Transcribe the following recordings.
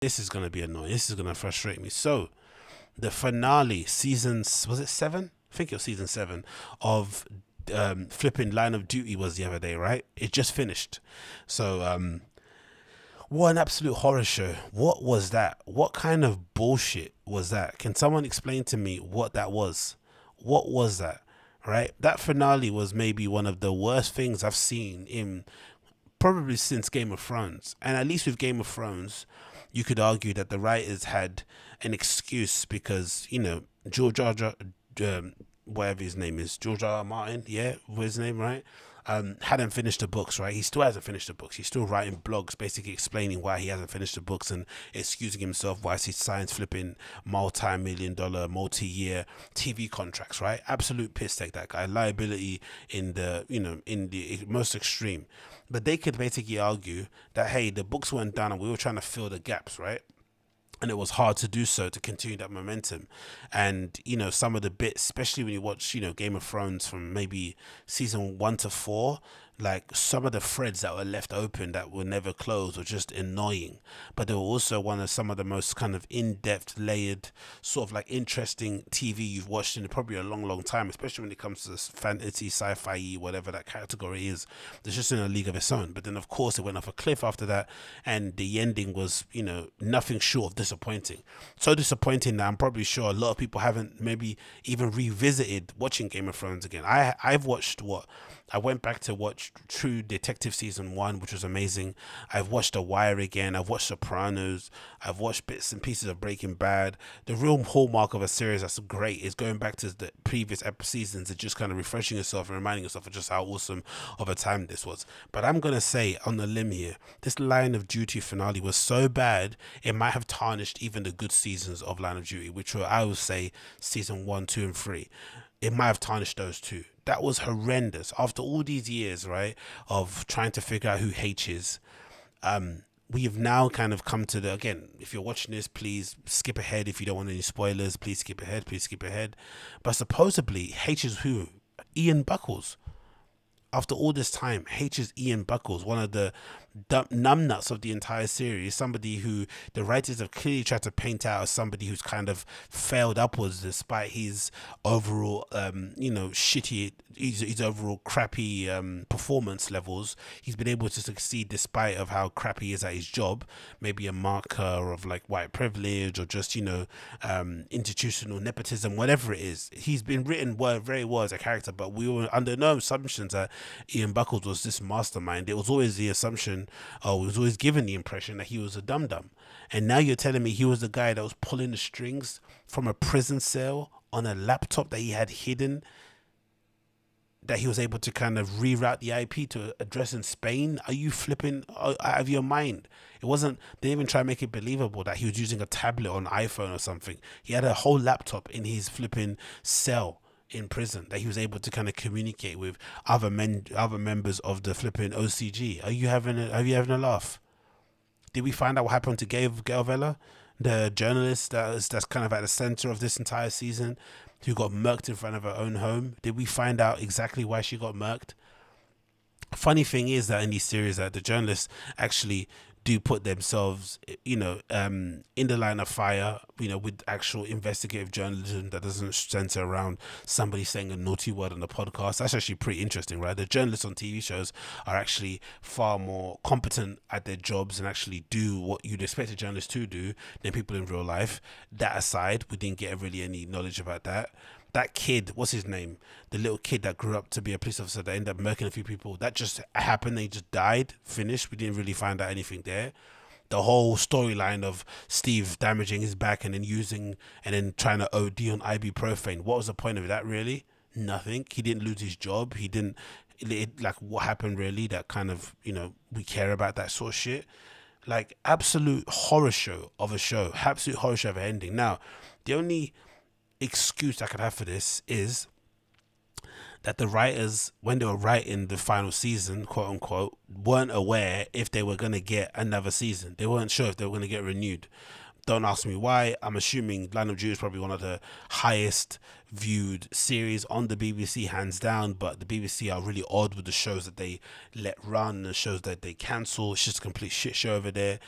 This is going to be annoying. This is going to frustrate me. So, the finale, season, was it seven? I think it was season seven of um, flipping Line of Duty was the other day, right? It just finished. So, um, what an absolute horror show. What was that? What kind of bullshit was that? Can someone explain to me what that was? What was that? Right? That finale was maybe one of the worst things I've seen in probably since Game of Thrones. And at least with Game of Thrones, you could argue that the writers had an excuse because you know George R. R. Um, whatever his name is, George R. R. Martin, yeah, was his name right? um, hadn't finished the books, right? He still hasn't finished the books. He's still writing blogs, basically explaining why he hasn't finished the books and excusing himself why he signs flipping multi million dollar, multi year TV contracts, right? Absolute piss take, that guy. Liability in the, you know, in the most extreme. But they could basically argue that, hey, the books weren't done and we were trying to fill the gaps, right? and it was hard to do so to continue that momentum and you know some of the bits especially when you watch you know game of thrones from maybe season one to four like some of the threads that were left open that were never closed were just annoying but they were also one of some of the most kind of in-depth layered sort of like interesting tv you've watched in probably a long long time especially when it comes to fantasy sci-fi whatever that category is it's just in a league of its own but then of course it went off a cliff after that and the ending was you know nothing short of disappointing so disappointing that i'm probably sure a lot of people haven't maybe even revisited watching game of thrones again i i've watched what I went back to watch True Detective season one, which was amazing. I've watched The Wire again. I've watched Sopranos. I've watched bits and pieces of Breaking Bad. The real hallmark of a series that's great is going back to the previous seasons and just kind of refreshing yourself and reminding yourself of just how awesome of a time this was. But I'm gonna say on the limb here, this Line of Duty finale was so bad it might have tarnished even the good seasons of Line of Duty, which were I would say season one, two, and three it might have tarnished those two. That was horrendous. After all these years, right, of trying to figure out who H is, um, we have now kind of come to the again. If you're watching this, please skip ahead. If you don't want any spoilers, please skip ahead. Please skip ahead. But supposedly H is who? Ian Buckles. After all this time, H is Ian Buckles, one of the numbnuts of the entire series, somebody who the writers have clearly tried to paint out as somebody who's kind of failed upwards despite his overall, um, you know, shitty, his, his overall crappy um, performance levels. He's been able to succeed despite of how crappy he is at his job. Maybe a marker of like white privilege or just, you know, um, institutional nepotism, whatever it is. He's been written well, very well as a character, but we were under no assumptions that Ian Buckles was this mastermind. It was always the assumption Oh, uh, he was always given the impression that he was a dum dum. And now you're telling me he was the guy that was pulling the strings from a prison cell on a laptop that he had hidden, that he was able to kind of reroute the IP to address in Spain. Are you flipping uh, out of your mind? It wasn't, they even try to make it believable that he was using a tablet or an iPhone or something. He had a whole laptop in his flipping cell in prison that he was able to kind of communicate with other men, other members of the flipping OCG. Are you having a, you having a laugh? Did we find out what happened to gabe Galvella, the journalist that is, that's kind of at the center of this entire season, who got murked in front of her own home? Did we find out exactly why she got murked? Funny thing is that in these series, that the journalist actually do put themselves, you know, um, in the line of fire, you know, with actual investigative journalism that doesn't center around somebody saying a naughty word on the podcast. That's actually pretty interesting, right? The journalists on TV shows are actually far more competent at their jobs and actually do what you'd expect a journalist to do than people in real life. That aside, we didn't get really any knowledge about that that kid, what's his name? The little kid that grew up to be a police officer that ended up murking a few people. That just happened. They just died, finished. We didn't really find out anything there. The whole storyline of Steve damaging his back and then using and then trying to OD on ibuprofen. What was the point of that, really? Nothing. He didn't lose his job. He didn't, it, like, what happened, really? That kind of, you know, we care about that sort of shit. Like, absolute horror show of a show. Absolute horror show of an ending. Now, the only excuse I could have for this is that the writers, when they were writing the final season, quote unquote, weren't aware if they were going to get another season. They weren't sure if they were going to get renewed. Don't ask me why. I'm assuming Land of Jude is probably one of the highest viewed series on the BBC, hands down. But the BBC are really odd with the shows that they let run, the shows that they cancel. It's just a complete shit show over there.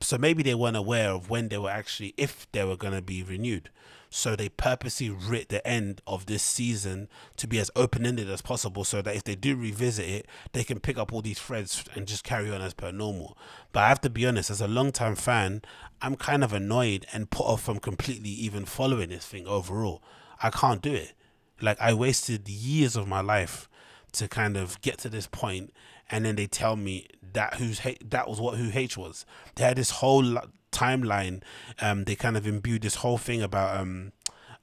So maybe they weren't aware of when they were actually, if they were going to be renewed. So they purposely writ the end of this season to be as open ended as possible so that if they do revisit it, they can pick up all these threads and just carry on as per normal. But I have to be honest, as a long time fan, I'm kind of annoyed and put off from completely even following this thing overall. I can't do it. Like I wasted years of my life to kind of get to this point and then they tell me that who's that was what who H was. They had this whole timeline. Um, they kind of imbued this whole thing about um,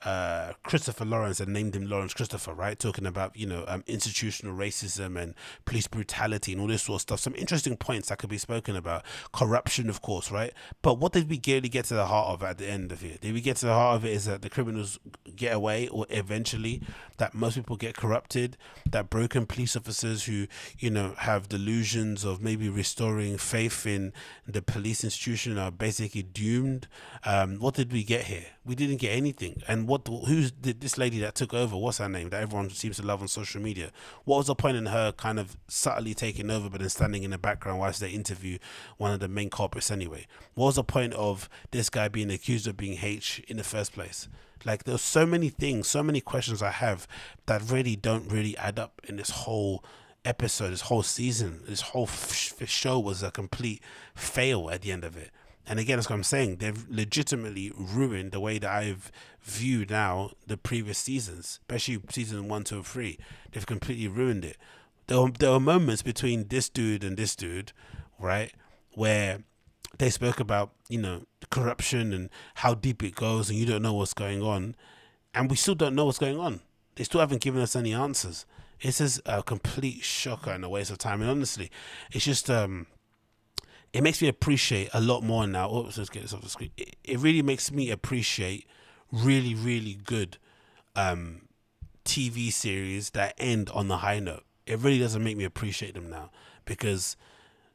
uh, Christopher Lawrence and named him Lawrence Christopher, right? Talking about, you know, um, institutional racism and police brutality and all this sort of stuff. Some interesting points that could be spoken about. Corruption, of course, right? But what did we really get to the heart of at the end of it? Did we get to the heart of it is that the criminals get away or eventually that most people get corrupted, that broken police officers who, you know, have delusions of maybe restoring faith in the police institution are basically doomed. Um, what did we get here? We didn't get anything. And what? Who's this lady that took over? What's her name? That everyone seems to love on social media. What was the point in her kind of subtly taking over, but then standing in the background whilst they interview one of the main culprits anyway? What was the point of this guy being accused of being H in the first place? Like there's so many things, so many questions I have that really don't really add up in this whole episode, this whole season, this whole show was a complete fail at the end of it and again, that's what I'm saying. They've legitimately ruined the way that I've viewed now the previous seasons, especially season one, two, and three. They've completely ruined it. There were, there were moments between this dude and this dude, right, where they spoke about you know corruption and how deep it goes, and you don't know what's going on, and we still don't know what's going on. They still haven't given us any answers. This is a complete shocker and a waste of time. And honestly, it's just um it makes me appreciate a lot more now. Oh, let's get this off the screen. It, it really makes me appreciate really, really good um, TV series that end on the high note. It really doesn't make me appreciate them now because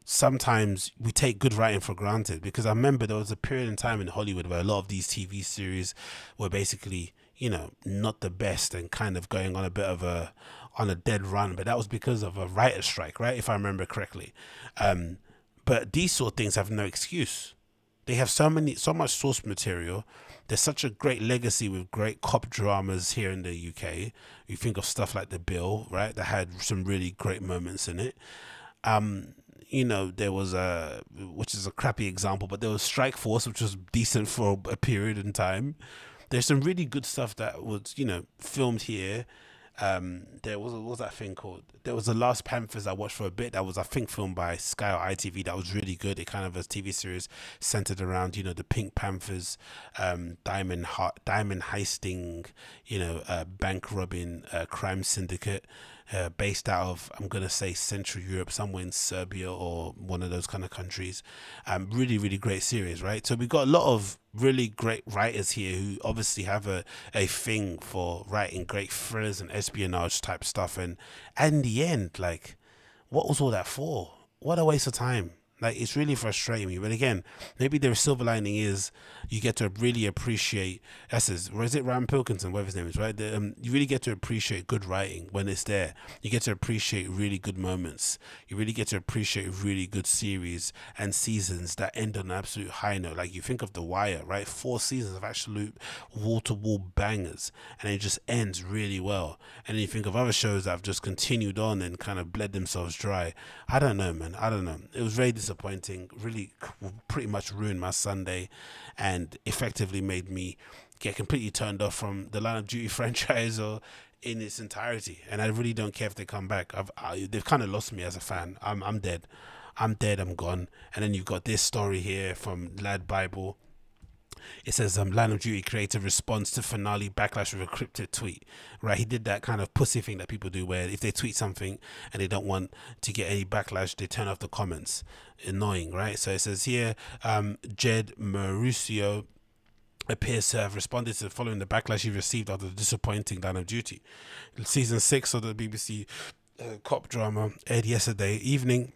sometimes we take good writing for granted. Because I remember there was a period in time in Hollywood where a lot of these TV series were basically, you know, not the best and kind of going on a bit of a on a dead run. But that was because of a writer's strike, right? If I remember correctly. Um, but these sort of things have no excuse. They have so many, so much source material. There's such a great legacy with great cop dramas here in the UK. You think of stuff like The Bill, right? That had some really great moments in it. Um, you know, there was a, which is a crappy example, but there was Strike Force, which was decent for a period in time. There's some really good stuff that was, you know, filmed here um, there was what was that thing called? There was the last Panthers I watched for a bit that was I think filmed by Sky or ITV that was really good. It kind of a TV series centered around you know the Pink Panthers, um, diamond diamond heisting, you know, uh, bank robbing, uh, crime syndicate uh, based out of, I'm going to say Central Europe, somewhere in Serbia or one of those kind of countries. Um, really, really great series, right? So we got a lot of really great writers here who obviously have a, a thing for writing great thrillers and espionage type stuff. and in the end, like, what was all that for? What a waste of time like it's really frustrating me. But again, maybe their silver lining is you get to really appreciate. That's or is it Ram Pilkinson, whatever his name is, right? The, um, you really get to appreciate good writing when it's there. You get to appreciate really good moments. You really get to appreciate really good series and seasons that end on an absolute high note. Like you think of The Wire, right? Four seasons of absolute wall to wall bangers, and it just ends really well. And then you think of other shows that have just continued on and kind of bled themselves dry. I don't know, man. I don't know. It was very disappointing disappointing, really pretty much ruined my Sunday and effectively made me get completely turned off from the Line of Duty franchise or in its entirety. And I really don't care if they come back. I've, I, they've kind of lost me as a fan. I'm, I'm dead. I'm dead. I'm gone. And then you've got this story here from Lad Bible it says um, Line of Duty creative response to finale backlash with a cryptic tweet. Right, he did that kind of pussy thing that people do, where if they tweet something and they don't want to get any backlash, they turn off the comments. Annoying, right? So it says here, um, Jed Mauricio appears to have responded to the following the backlash he received after the disappointing Line of Duty. Season six of the BBC uh, cop drama aired yesterday evening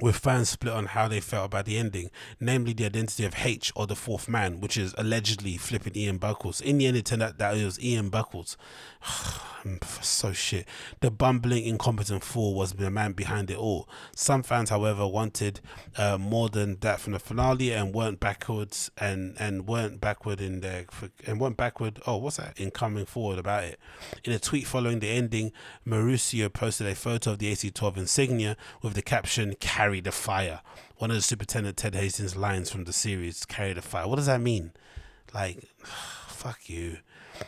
with fans split on how they felt about the ending, namely the identity of H or the fourth man, which is allegedly flipping Ian Buckles. In the end, it turned out that it was Ian Buckles. Mm, so shit. The bumbling, incompetent fool was the man behind it all. Some fans, however, wanted uh, more than that from the finale and weren't backwards and and weren't backward in their and weren't backward. Oh, what's that? In coming forward about it. In a tweet following the ending, Marusio posted a photo of the AC12 insignia with the caption carry the fire. One of the superintendent Ted Hastings lines from the series, carry the fire. What does that mean? Like, fuck you.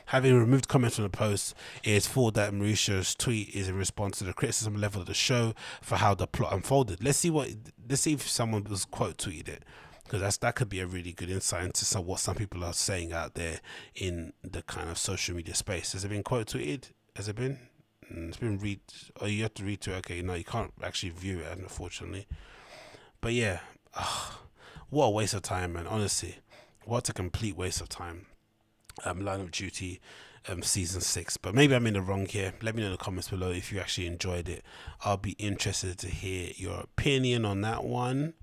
Having removed comments from the post, it is thought that Mauricio's tweet is in response to the criticism level of the show for how the plot unfolded. Let's see what let's see if someone was quote tweeted it. Because that's that could be a really good insight into some, what some people are saying out there in the kind of social media space. Has it been quote tweeted? Has it been? it's been read. Oh, you have to read to it. Okay, no, you can't actually view it, unfortunately. But yeah, ugh, what a waste of time, man. Honestly, what a complete waste of time. Um, Line of Duty, um, season six. But maybe I'm in the wrong here. Let me know in the comments below if you actually enjoyed it. I'll be interested to hear your opinion on that one.